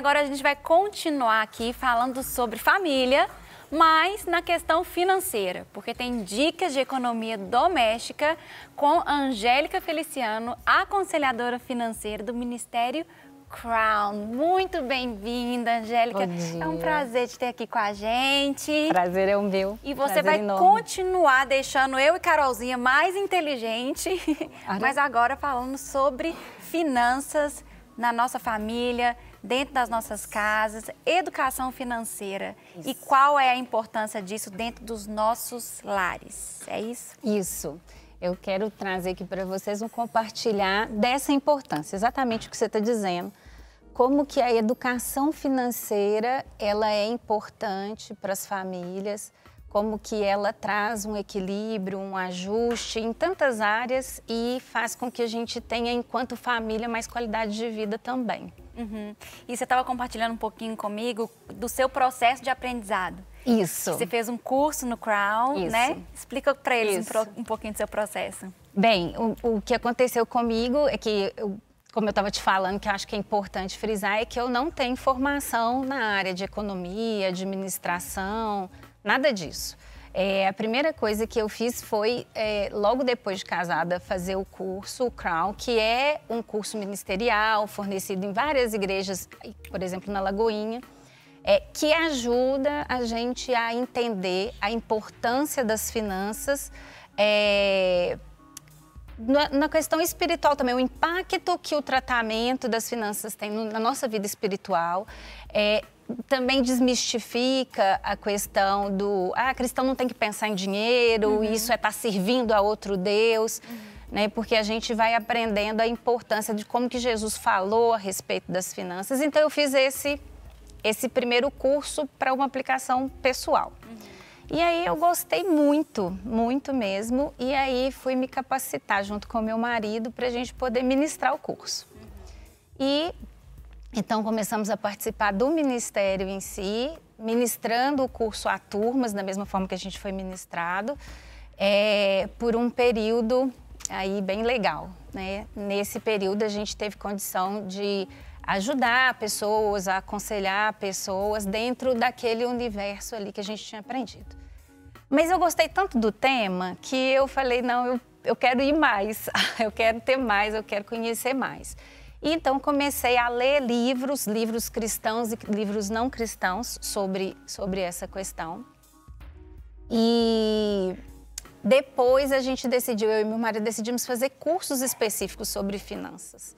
Agora a gente vai continuar aqui falando sobre família, mas na questão financeira, porque tem dicas de economia doméstica com Angélica Feliciano, aconselhadora financeira do Ministério Crown. Muito bem-vinda, Angélica. É um prazer te ter aqui com a gente. Prazer é o meu. E você prazer vai enorme. continuar deixando eu e Carolzinha mais inteligente, mas agora falando sobre finanças na nossa família, dentro das nossas casas, educação financeira isso. e qual é a importância disso dentro dos nossos lares. É isso? Isso. Eu quero trazer aqui para vocês um compartilhar dessa importância, exatamente o que você está dizendo. Como que a educação financeira ela é importante para as famílias, como que ela traz um equilíbrio, um ajuste em tantas áreas e faz com que a gente tenha, enquanto família, mais qualidade de vida também. Uhum. E você estava compartilhando um pouquinho comigo do seu processo de aprendizado. Isso. Você fez um curso no Crown, né? Isso. né? Explica para eles Isso. um, pouquinho do seu processo. Bem, o, o que aconteceu comigo é que eu como eu estava te falando, que acho que é importante frisar, é que eu não tenho formação na área de economia, administração, Nada disso. É, a primeira coisa que eu fiz foi, é, logo depois de casada, fazer o curso o Crown, que é um curso ministerial fornecido em várias igrejas, por exemplo, na Lagoinha, é, que ajuda a gente a entender a importância das finanças é, na, na, questão espiritual também, o impacto que o tratamento das finanças tem no, na nossa vida espiritual. É, também desmistifica a questão do ah, cristão não tem que pensar em dinheiro, uhum. isso é estar tá servindo a outro Deus. Uhum. Né, porque a gente vai aprendendo a importância de como que Jesus falou a respeito das finanças. Então eu fiz esse esse primeiro curso para uma aplicação pessoal. Uhum. E aí eu gostei muito, muito mesmo. E aí fui me capacitar junto com meu marido para a gente poder ministrar o curso. Uhum. E então, começamos a participar do ministério em si, ministrando o curso a turmas, da mesma forma que a gente foi ministrado, é, por um período aí bem legal. Né? Nesse período, a gente teve condição de ajudar pessoas, aconselhar pessoas dentro daquele universo ali que a gente tinha aprendido. Mas eu gostei tanto do tema que eu falei: não, eu, eu quero ir mais, eu quero ter mais, eu quero conhecer mais. E então comecei a ler livros, livros cristãos e livros não cristãos sobre, sobre essa questão. E depois a gente decidiu, eu e meu marido decidimos fazer cursos específicos sobre finanças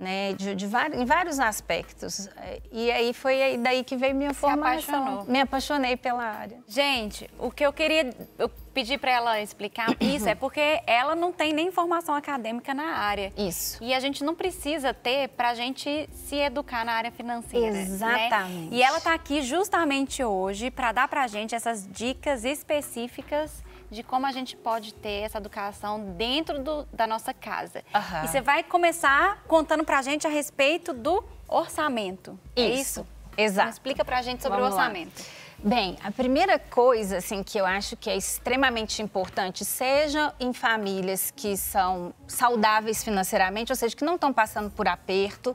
né, de, de, em vários aspectos. É, e aí foi daí que veio minha Se formação. Apaixonou. Me apaixonei pela área. Gente, o que eu queria eu pedi para ela explicar isso é porque ela não tem nem formação acadêmica na área. Isso. E a gente não precisa ter para a gente se educar na área financeira. Né? Exatamente. Né? E ela está aqui justamente hoje para dar para a gente essas dicas específicas de como a gente pode ter essa educação dentro do, da nossa casa. Uhum. E você vai começar contando pra gente a respeito do orçamento. É isso. É isso? Exato. Então, explica pra gente sobre Vamos o orçamento. Lá. Bem, a primeira coisa assim que eu acho que é extremamente importante, seja em famílias que são saudáveis financeiramente, ou seja, que não estão passando por aperto,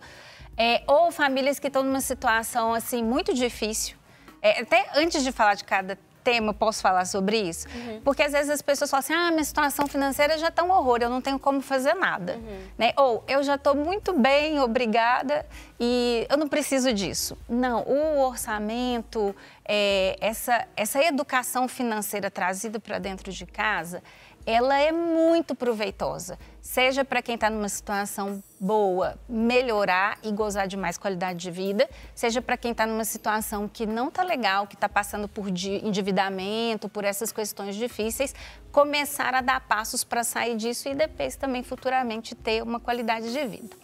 é, ou famílias que estão numa situação assim muito difícil. É, até antes de falar de cada tema, posso falar sobre isso? Uhum. Porque às vezes as pessoas falam assim, ah, minha situação financeira já tá um horror, eu não tenho como fazer nada. Uhum. Né? Ou eu já estou muito bem, obrigada, e eu não preciso disso. Não, o orçamento, é, essa, essa educação financeira trazida para dentro de casa ela é muito proveitosa, seja para quem está numa situação boa, melhorar e gozar de mais qualidade de vida, seja para quem está numa situação que não está legal, que está passando por endividamento, por essas questões difíceis, começar a dar passos para sair disso e depois também futuramente ter uma qualidade de vida.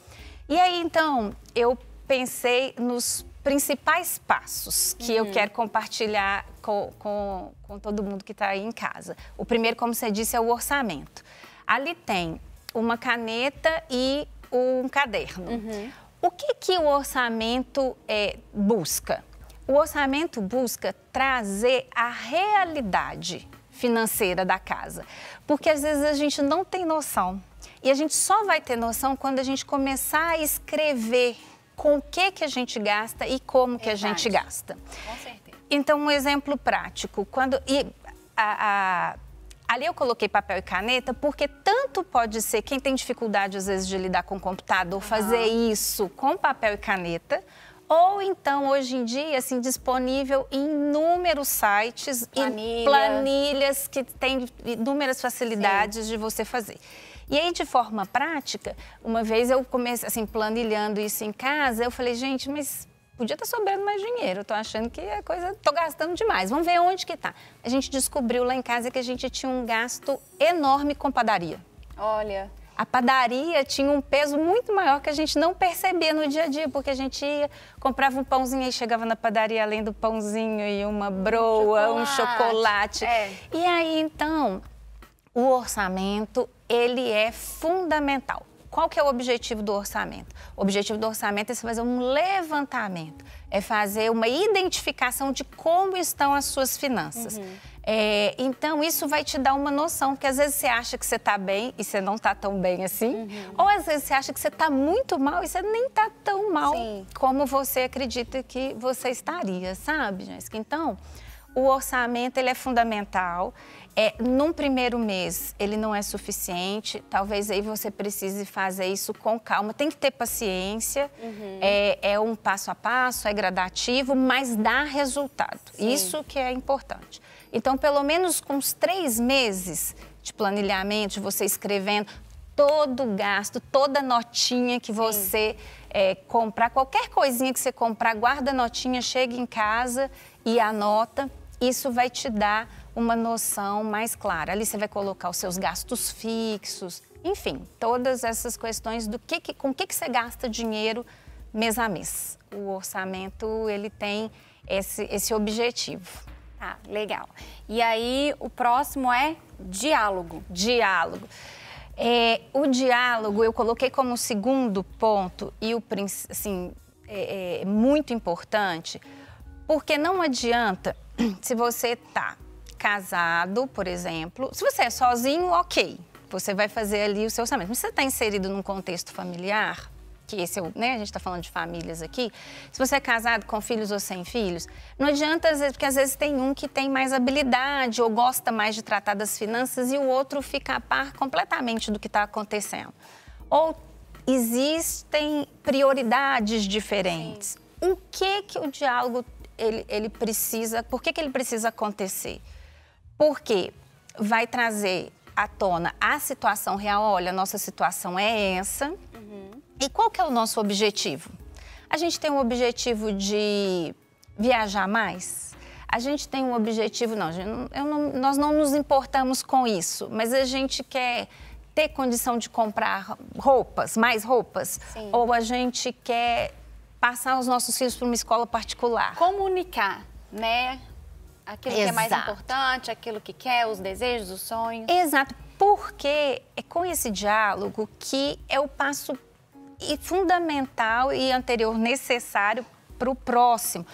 E aí então eu pensei nos principais passos que uhum. eu quero compartilhar com, com, com todo mundo que está aí em casa. O primeiro, como você disse, é o orçamento. Ali tem uma caneta e um caderno. Uhum. O que, que o orçamento é, busca? O orçamento busca trazer a realidade financeira da casa, porque às vezes a gente não tem noção. E a gente só vai ter noção quando a gente começar a escrever com o que, que a gente gasta e como Verdade. que a gente gasta. Com certeza. Então, um exemplo prático. Quando, e a, a, ali eu coloquei papel e caneta porque tanto pode ser quem tem dificuldade, às vezes, de lidar com o computador, uhum. fazer isso com papel e caneta, ou então hoje em dia assim disponível em inúmeros sites e planilhas que têm inúmeras facilidades Sim. de você fazer. E aí, de forma prática, uma vez eu comecei, assim, planilhando isso em casa, eu falei, gente, mas podia estar tá sobrando mais dinheiro. Estou achando que a é coisa, estou gastando demais. Vamos ver onde que está A gente descobriu lá em casa que a gente tinha um gasto enorme com padaria. Olha. A padaria tinha um peso muito maior que a gente não percebia no dia a dia, porque a gente ia, comprava um pãozinho e chegava na padaria, além do pãozinho e uma broa, um chocolate. Um chocolate. É. E aí, então, o orçamento ele é fundamental. Qual que é o objetivo do orçamento? O objetivo do orçamento é fazer um levantamento, é fazer uma identificação de como estão as suas finanças. Uhum. É, então, isso vai te dar uma noção, porque às vezes você acha que você está bem e você não está tão bem assim, uhum. ou às vezes você acha que você está muito mal e você nem está tão mal Sim. como você acredita que você estaria, sabe, Jéssica? Então, o orçamento ele é fundamental. É, num primeiro mês ele não é suficiente, talvez aí você precise fazer isso com calma. Tem que ter paciência, uhum. é, é, um passo a passo, é gradativo, mas dá resultado. Sim. Isso que é importante. Então, pelo menos com os três meses de planilhamento, você escrevendo todo o gasto, toda notinha que você é, comprar, qualquer coisinha que você comprar, guarda a notinha, chega em casa e anota isso vai te dar uma noção mais clara. Ali você vai colocar os seus gastos fixos, enfim, todas essas questões do que, que com que, que você gasta dinheiro mês a mês. O orçamento ele tem esse, esse objetivo. Ah, legal. E aí o próximo é diálogo. Diálogo. É, o diálogo eu coloquei como segundo ponto e o assim, é, é muito importante, porque não adianta se você tá casado, por exemplo, se você é sozinho, ok. Você vai fazer ali o seu orçamento. Mas se você está inserido num contexto familiar, que esse é o, né, a gente está falando de famílias aqui, se você é casado com filhos ou sem filhos, não adianta, às vezes, porque às vezes tem um que tem mais habilidade ou gosta mais de tratar das finanças e o outro fica a par completamente do que está acontecendo. Ou existem prioridades diferentes. Sim. O que que o diálogo ele, ele precisa. Por que, que ele precisa acontecer? Porque vai trazer à tona a situação real, olha, nossa situação é essa. Uhum. E qual que é o nosso objetivo? A gente tem o um objetivo de viajar mais? A gente tem um objetivo, não, não, nós não nos importamos com isso, mas a gente quer ter condição de comprar roupas, mais roupas? Sim. Ou a gente quer passar os nossos filhos para uma escola particular. Comunicar, né? Aquilo Exato. que é mais importante, aquilo que quer, os desejos, os sonhos. Exato, porque é com esse diálogo que é o passo fundamental e anterior necessário para o próximo.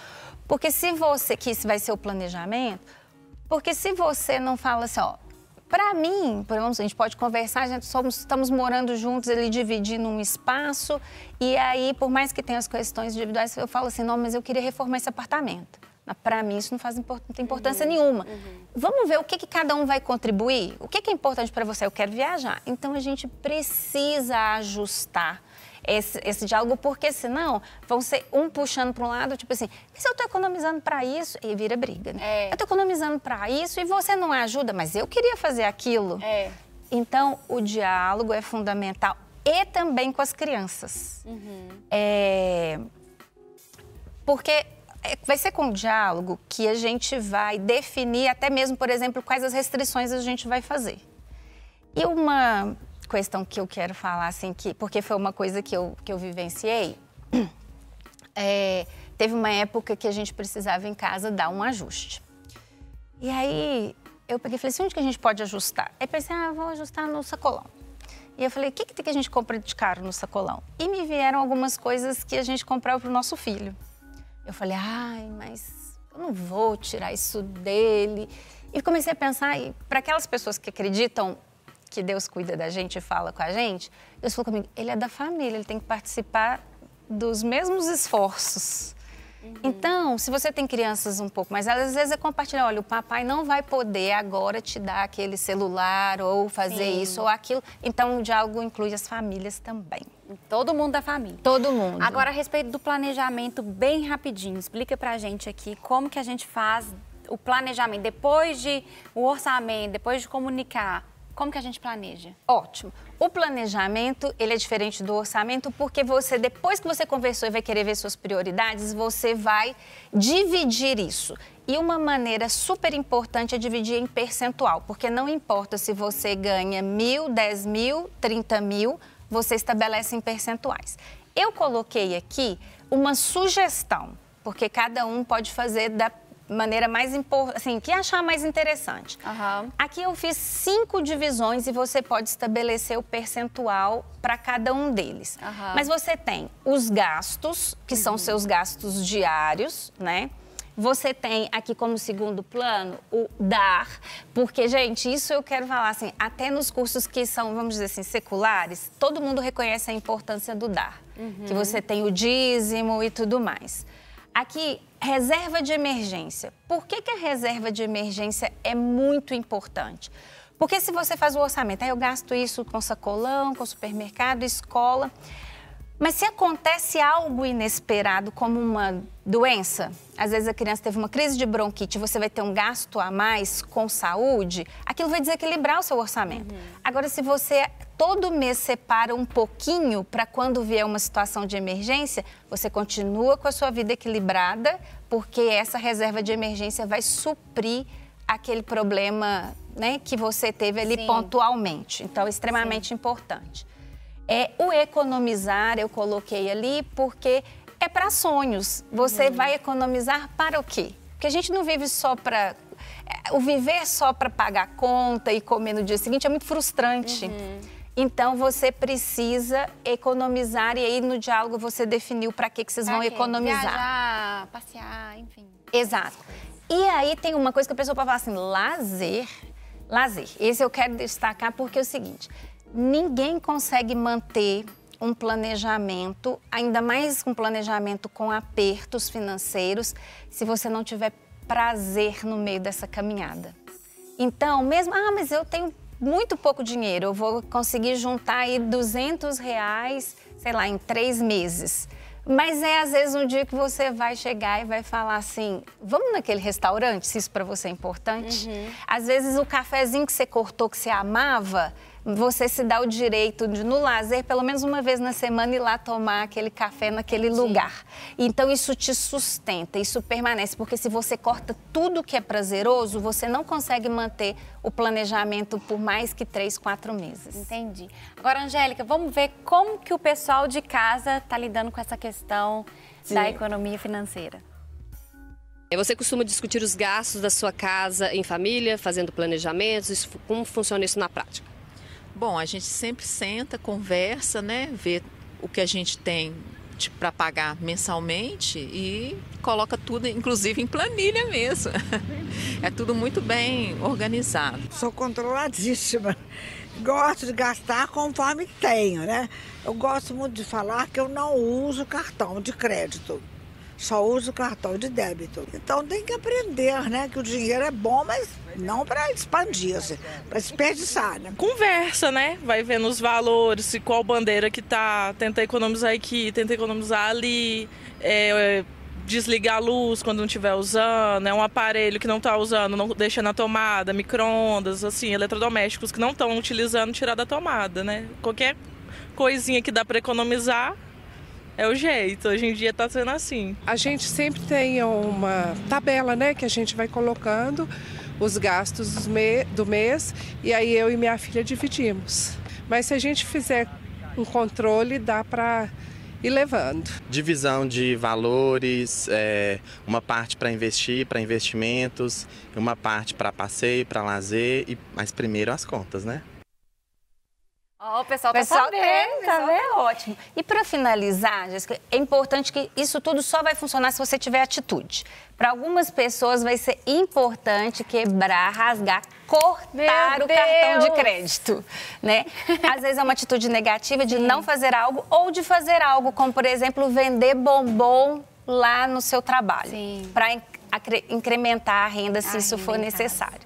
Porque se você, que isso vai ser o planejamento, porque se você não fala assim, ó, para mim, por exemplo, a gente pode conversar, gente somos, estamos morando juntos, ele dividindo um espaço, e aí, por mais que tenha as questões individuais, eu falo assim, não, mas eu queria reformar esse apartamento. Para mim, isso não faz import não importância uhum. nenhuma. Uhum. Vamos ver o que, que, cada um vai contribuir? O que, que é importante para você? Eu quero viajar. Então, a gente precisa ajustar esse, esse diálogo, porque senão vão ser um puxando para um lado, tipo assim, se eu estou economizando para isso, e vira briga, né? É. Eu estou economizando para isso e você não ajuda, mas eu queria fazer aquilo. É. Então, o diálogo é fundamental e também com as crianças. Uhum. É... Porque é, vai ser com o diálogo que a gente vai definir até mesmo, por exemplo, quais as restrições a gente vai fazer. E uma questão que eu quero falar, assim, que, porque foi uma coisa que eu, que eu vivenciei. É, teve uma época que a gente precisava em casa dar um ajuste. E aí eu peguei e falei assim, onde que a gente pode ajustar? Aí pensei, ah, vou ajustar no sacolão. E eu falei, o que, que, que a gente compra de caro no sacolão? E me vieram algumas coisas que a gente comprava para o nosso filho. Eu falei, ai, mas eu não vou tirar isso dele. E comecei a pensar, e para aquelas pessoas que acreditam que Deus cuida da gente e fala com a gente, Deus falou comigo, ele é da família, ele tem que participar dos mesmos esforços. Uhum. Então, se você tem crianças um pouco mais, às vezes é compartilhar, olha, o papai não vai poder agora te dar aquele celular ou fazer Sim. isso ou aquilo. Então, o diálogo inclui as famílias também. Todo mundo da família. Todo mundo. Agora, a respeito do planejamento, bem rapidinho, explica pra gente aqui como que a gente faz o planejamento, depois de o orçamento, depois de comunicar, como que a gente planeja? Ótimo. O planejamento, ele é diferente do orçamento porque você, depois que você conversou e vai querer ver suas prioridades, você vai dividir isso. E uma maneira super importante é dividir em percentual, porque não importa se você ganha mil, dez mil, trinta mil, você estabelece em percentuais. Eu coloquei aqui uma sugestão, porque cada um pode fazer da maneira mais importante, assim, que achar mais interessante. Uhum. Aqui eu fiz cinco divisões e você pode estabelecer o percentual para cada um deles. Uhum. Mas você tem os gastos, que uhum. são seus gastos diários, né? Você tem aqui como segundo plano o dar, porque, gente, isso eu quero falar assim, até nos cursos que são, vamos dizer assim, seculares, todo mundo reconhece a importância do dar, que uhum. você tem o dízimo e tudo mais. Aqui, reserva de emergência. Por que, que a reserva de emergência é muito importante? Porque se você faz o orçamento, aí ah, eu gasto isso com sacolão, com supermercado, escola, mas se acontece algo inesperado, como uma doença, às vezes a criança teve uma crise de bronquite, você vai ter um gasto a mais com saúde, aquilo vai desequilibrar o seu orçamento. Uhum. Agora, se você todo mês separa um pouquinho para quando vier uma situação de emergência, você continua com a sua vida equilibrada, porque essa reserva de emergência vai suprir aquele problema né, que você teve ali Sim. pontualmente. Então, é extremamente Sim. importante. É, o economizar eu coloquei ali porque é para sonhos. Você uhum. vai economizar para o quê? Porque a gente não vive só para é, o viver só para pagar conta e comer no dia seguinte é muito frustrante. Uhum. Então você precisa economizar e aí no diálogo você definiu para que que vocês pra vão quê? economizar. Viajar, passear, enfim. Exato. E aí tem uma coisa que a pessoa pode falar assim, lazer. Lazer. Esse eu quero destacar porque é o seguinte, ninguém consegue manter um planejamento, ainda mais um planejamento com apertos financeiros, se você não tiver prazer no meio dessa caminhada. Então, mesmo, ah, mas eu tenho muito pouco dinheiro, eu vou conseguir juntar aí 200 reais, sei lá, em três meses. Mas é às vezes um dia que você vai chegar e vai falar assim: vamos naquele restaurante, se isso para você é importante. Uhum. Às vezes o cafezinho que você cortou que você amava, você se dá o direito de, no lazer, pelo menos uma vez na semana, ir lá tomar aquele café naquele Sim. lugar. Então, isso te sustenta, isso permanece. Porque se você corta tudo que é prazeroso, você não consegue manter o planejamento por mais que três, quatro meses. Entendi. Agora, Angélica, vamos ver como que o pessoal de casa está lidando com essa questão Sim. da economia financeira. É, você costuma discutir os gastos da sua casa em família, fazendo planejamentos? Como funciona isso na prática? Bom, a gente sempre senta, conversa, né? Vê o que a gente tem para pagar mensalmente e coloca tudo, inclusive em planilha mesmo. É tudo muito bem organizado. Sou controladíssima. Gosto de gastar conforme tenho, né? Eu gosto muito de falar que eu não uso cartão de crédito só usa o cartão de débito. Então tem que aprender, né, que o dinheiro é bom, mas não para expandir-se, assim, para desperdiçar, né? Conversa, né? Vai vendo os valores, qual bandeira que tá, tenta economizar aqui, tenta economizar ali, é, é desligar a luz quando não estiver usando, é um aparelho que não está usando, não deixa na tomada, microondas, assim, eletrodomésticos que não estão utilizando, tirar da tomada, né? Qualquer coisinha que dá para economizar, é o jeito, hoje em dia está sendo assim. A gente sempre tem uma tabela, né, que a gente vai colocando os gastos do mês e aí eu e minha filha dividimos. Mas se a gente fizer um controle, dá para ir levando. Divisão de valores, é, uma parte para investir, para investimentos, uma parte para passeio, para lazer, e, mas primeiro as contas, né? Ó, oh, o pessoal, tá pessoal tá sabendo. Tá, vendo ótimo. E para finalizar, Jéssica, é importante que isso tudo só vai funcionar se você tiver atitude. Para algumas pessoas vai ser importante quebrar, rasgar, cortar o cartão de crédito, né? Às vezes é uma atitude negativa de Sim. não fazer algo ou de fazer algo, como por exemplo, vender bombom lá no seu trabalho, para incrementar a renda se ah, isso for necessário.